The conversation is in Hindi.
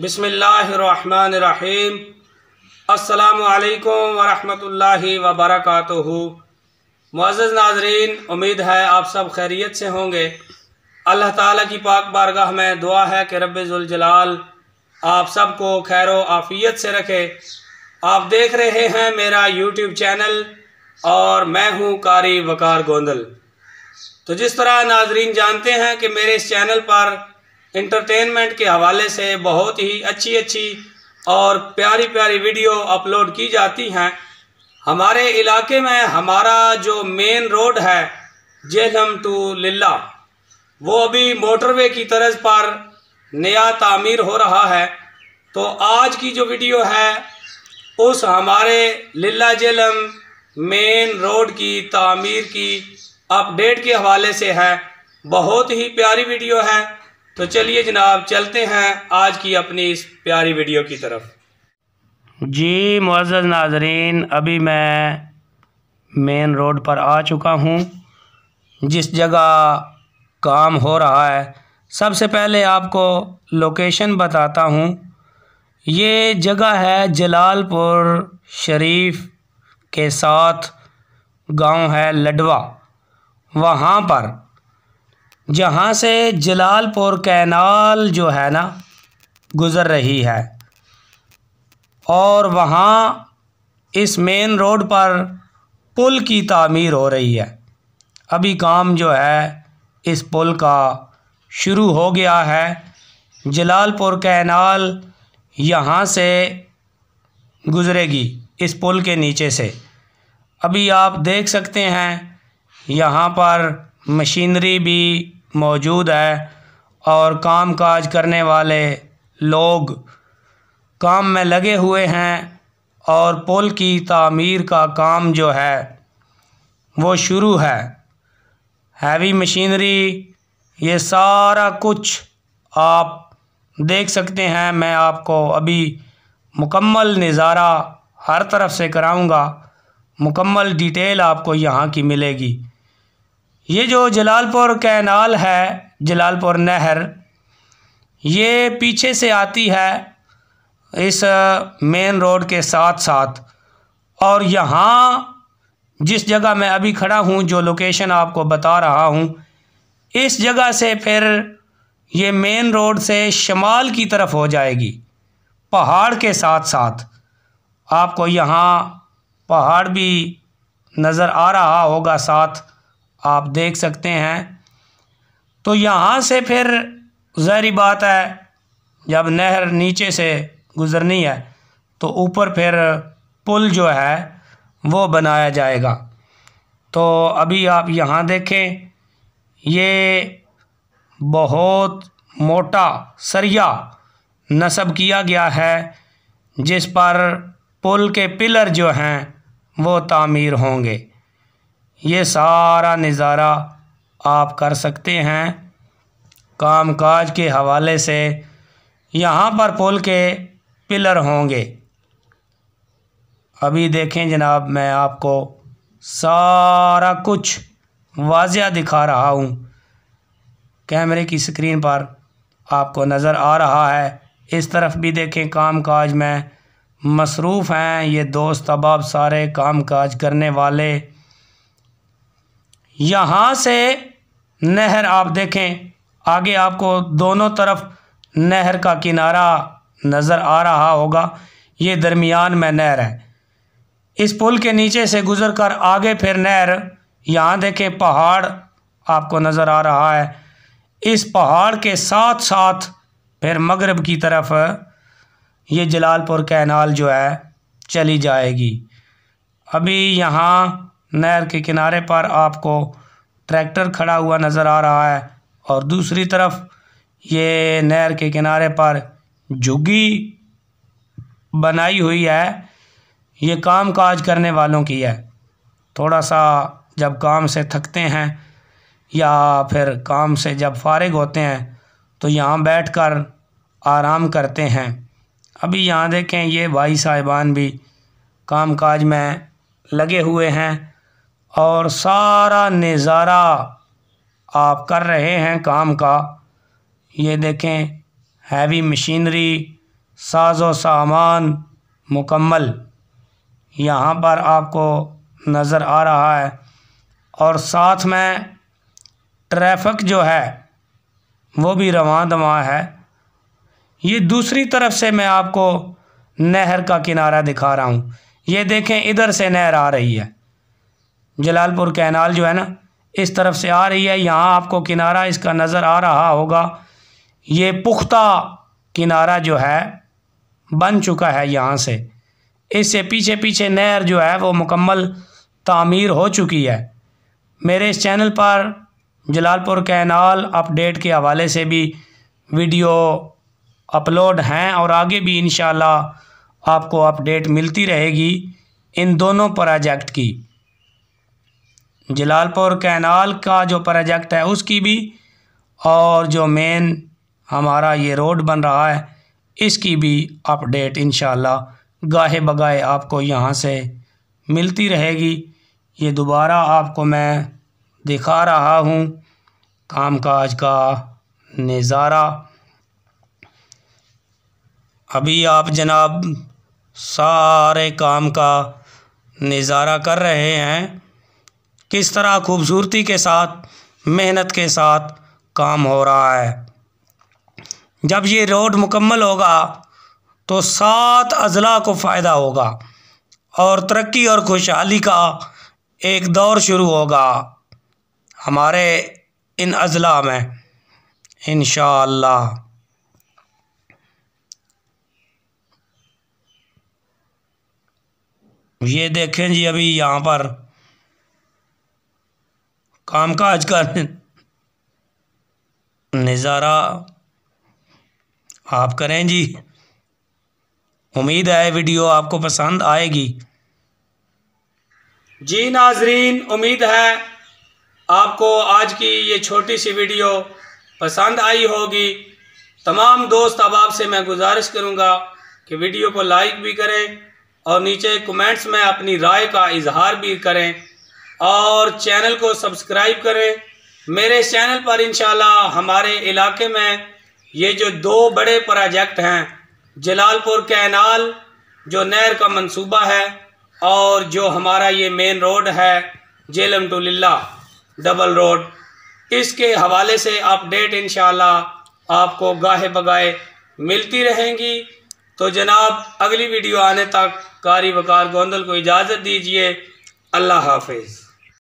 बसमीम् अल्लाम वरहमल वबरक मुआज़ नाजरीन उम्मीद है आप सब खैरियत से होंगे अल्लाह ताला की पाक बारगाह में दुआ है कि रब्ज़ुलजलाल आप सबको खैर आफ़ियत से रखे आप देख रहे हैं मेरा यूट्यूब चैनल और मैं हूं कारी वकार गोंदल तो जिस तरह नाजरीन जानते हैं कि मेरे इस चैनल पर इंटरटेनमेंट के हवाले से बहुत ही अच्छी अच्छी और प्यारी प्यारी वीडियो अपलोड की जाती हैं हमारे इलाके में हमारा जो मेन रोड है जेलम टू लिल्ला वो अभी मोटरवे की तरज पर नया तामीर हो रहा है तो आज की जो वीडियो है उस हमारे लिल्ला जेलम मेन रोड की तामीर की अपडेट के हवाले से है बहुत ही प्यारी वीडियो है तो चलिए जनाब चलते हैं आज की अपनी इस प्यारी वीडियो की तरफ जी मुआज़ नाजरीन अभी मैं मेन रोड पर आ चुका हूँ जिस जगह काम हो रहा है सबसे पहले आपको लोकेशन बताता हूँ ये जगह है जलालपुर शरीफ के साथ गांव है लडवा वहाँ पर जहाँ से जलालपुर कैनाल जो है ना गुज़र रही है और वहाँ इस मेन रोड पर पुल की तामीर हो रही है अभी काम जो है इस पुल का शुरू हो गया है जलालपुर कैनाल यहाँ से गुज़रेगी इस पुल के नीचे से अभी आप देख सकते हैं यहाँ पर मशीनरी भी मौजूद है और काम काज करने वाले लोग काम में लगे हुए हैं और पुल की तामीर का काम जो है वो शुरू है हैवी मशीनरी ये सारा कुछ आप देख सकते हैं मैं आपको अभी मुकम्मल नज़ारा हर तरफ से कराऊंगा मुकम्मल डिटेल आपको यहाँ की मिलेगी ये जो जलालपुर कैनाल है जलालपुर नहर ये पीछे से आती है इस मेन रोड के साथ साथ और यहाँ जिस जगह मैं अभी खड़ा हूँ जो लोकेशन आपको बता रहा हूँ इस जगह से फिर ये मेन रोड से शमाल की तरफ हो जाएगी पहाड़ के साथ साथ आपको यहाँ पहाड़ भी नज़र आ रहा होगा साथ आप देख सकते हैं तो यहाँ से फिर जहरी बात है जब नहर नीचे से गुज़रनी है तो ऊपर फिर पुल जो है वो बनाया जाएगा तो अभी आप यहाँ देखें ये बहुत मोटा सरिया नस्ब किया गया है जिस पर पुल के पिलर जो हैं वो तामीर होंगे ये सारा नज़ारा आप कर सकते हैं कामकाज के हवाले से यहाँ पर पुल के पिलर होंगे अभी देखें जनाब मैं आपको सारा कुछ वाजिया दिखा रहा हूँ कैमरे की स्क्रीन पर आपको नज़र आ रहा है इस तरफ भी देखें काम काज में मसरूफ़ हैं ये दोस्त अब सारे काम काज करने वाले यहाँ से नहर आप देखें आगे आपको दोनों तरफ नहर का किनारा नज़र आ रहा होगा ये दरमियान में नहर है इस पुल के नीचे से गुज़र कर आगे फिर नहर यहाँ देखें पहाड़ आपको नज़र आ रहा है इस पहाड़ के साथ साथ फिर मगरब की तरफ ये जलालपुर कैनाल जो है चली जाएगी अभी यहाँ नहर के किनारे पर आपको ट्रैक्टर खड़ा हुआ नजर आ रहा है और दूसरी तरफ ये नहर के किनारे पर झुग्गी बनाई हुई है ये काम काज करने वालों की है थोड़ा सा जब काम से थकते हैं या फिर काम से जब फारिग होते हैं तो यहाँ बैठकर आराम करते हैं अभी यहाँ देखें ये भाई साहिबान भी काम काज में लगे हुए हैं और सारा नज़ारा आप कर रहे हैं काम का ये देखें हैवी मशीनरी साजो सामान मुकम्मल यहाँ पर आपको नज़र आ रहा है और साथ में ट्रैफिक जो है वो भी रवा दवा है ये दूसरी तरफ से मैं आपको नहर का किनारा दिखा रहा हूँ ये देखें इधर से नहर आ रही है जलालपुर कैनाल जो है ना इस तरफ से आ रही है यहाँ आपको किनारा इसका नज़र आ रहा होगा ये पुख्ता किनारा जो है बन चुका है यहाँ से इससे पीछे पीछे नहर जो है वो मुकम्मल तामीर हो चुकी है मेरे इस चैनल पर जलालपुर कैनाल अपडेट के हवाले से भी वीडियो अपलोड हैं और आगे भी इन आपको अपडेट मिलती रहेगी इन दोनों प्रोजेक्ट की जलालपुर कैनाल का जो प्रोजेक्ट है उसकी भी और जो मेन हमारा ये रोड बन रहा है इसकी भी अपडेट इन गाहे बगाहे आपको यहाँ से मिलती रहेगी ये दोबारा आपको मैं दिखा रहा हूँ कामकाज का नज़ारा अभी आप जनाब सारे काम का नज़ारा कर रहे हैं किस तरह खूबसूरती के साथ मेहनत के साथ काम हो रहा है जब ये रोड मुकम्मल होगा तो सात अजला को फ़ायदा होगा और तरक्की और खुशहाली का एक दौर शुरू होगा हमारे इन अजला में इन ये देखें जी अभी यहाँ पर कामकाज का नज़ारा आप करें जी उम्मीद है वीडियो आपको पसंद आएगी जी नाजरीन उम्मीद है आपको आज की ये छोटी सी वीडियो पसंद आई होगी तमाम दोस्त अब आपसे मैं गुजारिश करूंगा कि वीडियो को लाइक भी करें और नीचे कमेंट्स में अपनी राय का इजहार भी करें और चैनल को सब्सक्राइब करें मेरे चैनल पर इंशाल्लाह हमारे इलाके में ये जो दो बड़े प्रोजेक्ट हैं जलालपुर कैनाल जो नहर का मंसूबा है और जो हमारा ये मेन रोड है Jhelum to Lilla double road इसके हवाले से अपडेट इन आपको गाहे बगाए मिलती रहेंगी तो जनाब अगली वीडियो आने तक कारी वकार गोंदल को इजाज़त दीजिए अल्लाह हाफिज़